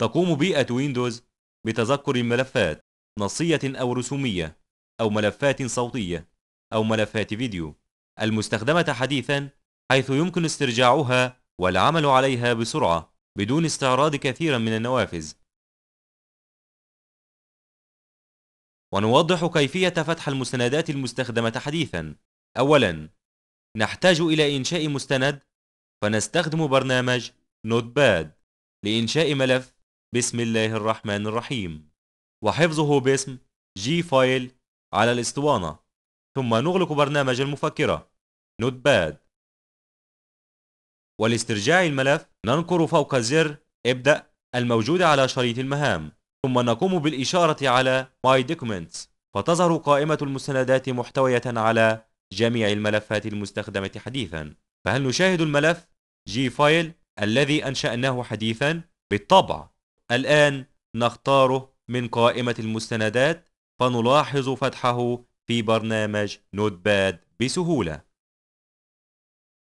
تقوم بيئة ويندوز بتذكر الملفات نصية أو رسومية أو ملفات صوتية أو ملفات فيديو المستخدمة حديثا حيث يمكن استرجاعها والعمل عليها بسرعة بدون استعراض كثيرا من النوافذ ونوضح كيفية فتح المستندات المستخدمة حديثا أولا نحتاج إلى إنشاء مستند فنستخدم برنامج نوتباد لإنشاء ملف بسم الله الرحمن الرحيم وحفظه باسم جي فايل على الاسطوانة ثم نغلق برنامج المفكرة نوت باد ولاسترجاع الملف ننقر فوق زر ابدأ الموجود على شريط المهام ثم نقوم بالإشارة على My Documents فتظهر قائمة المستندات محتوية على جميع الملفات المستخدمة حديثا فهل نشاهد الملف جي فايل الذي أنشأناه حديثا؟ بالطبع الآن نختاره من قائمة المستندات فنلاحظ فتحه في برنامج باد بسهولة